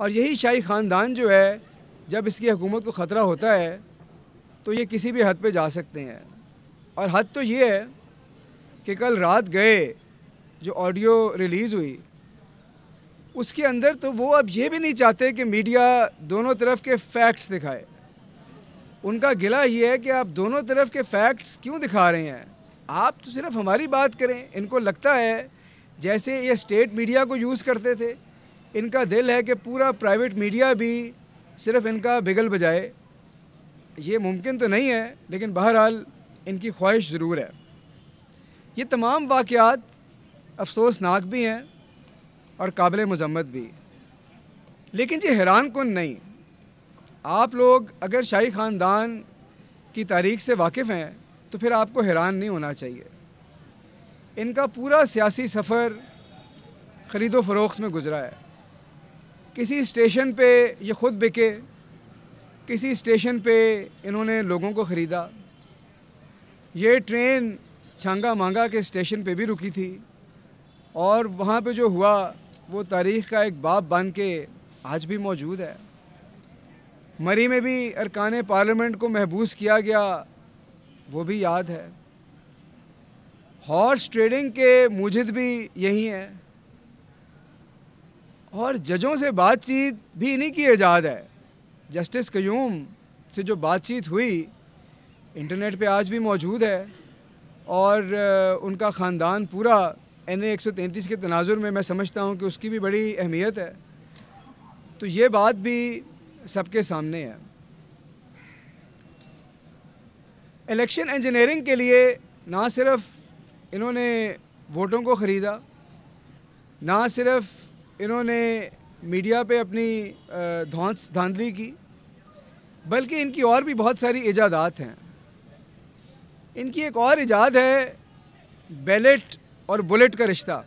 और यही शाही ख़ानदान जो है जब इसकी हुकूमत को ख़तरा होता है तो ये किसी भी हद पे जा सकते हैं और हद तो ये है कि कल रात गए जो ऑडियो रिलीज़ हुई उसके अंदर तो वो अब ये भी नहीं चाहते कि मीडिया दोनों तरफ के फैक्ट्स दिखाए उनका गिला ये है कि आप दोनों तरफ के फैक्ट्स क्यों दिखा रहे हैं आप तो सिर्फ हमारी बात करें इनको लगता है जैसे ये स्टेट मीडिया को यूज़ करते थे इनका दिल है कि पूरा प्राइवेट मीडिया भी सिर्फ इनका बिगल बजाए ये मुमकिन तो नहीं है लेकिन बहरहाल इनकी ख्वाहिश ज़रूर है ये तमाम वाक़ात अफसोसनाक भी हैं और काबिल मजम्मत भी लेकिन ये हैरान कन नहीं आप लोग अगर शाही ख़ानदान की तारीख से वाकिफ़ हैं तो फिर आपको हैरान नहीं होना चाहिए इनका पूरा सियासी सफ़र ख़रीदो फरोख्त में गुज़रा है किसी स्टेशन पे ये ख़ुद बिके किसी स्टेशन पे इन्होंने लोगों को ख़रीदा ये ट्रेन छांगा मांगा के स्टेशन पे भी रुकी थी और वहाँ पे जो हुआ वो तारीख़ का एक बाप बन के आज भी मौजूद है मरी में भी अरकान पार्लियामेंट को महबूस किया गया वो भी याद है हॉर्स ट्रेडिंग के मुजिद भी यही हैं और जजों से बातचीत भी इन्हीं की ईजाद है जस्टिस कयूम से जो बातचीत हुई इंटरनेट पे आज भी मौजूद है और उनका ख़ानदान पूरा एन ए के तनाजुर में मैं समझता हूँ कि उसकी भी बड़ी अहमियत है तो ये बात भी सबके सामने है इलेक्शन इंजीनियरिंग के लिए ना सिर्फ इन्होंने वोटों को ख़रीदा ना सिर्फ इन्होंने मीडिया पे अपनी धौंस धांधली की बल्कि इनकी और भी बहुत सारी इजादात हैं इनकी एक और इजाद है बैलेट और बुलेट का रिश्ता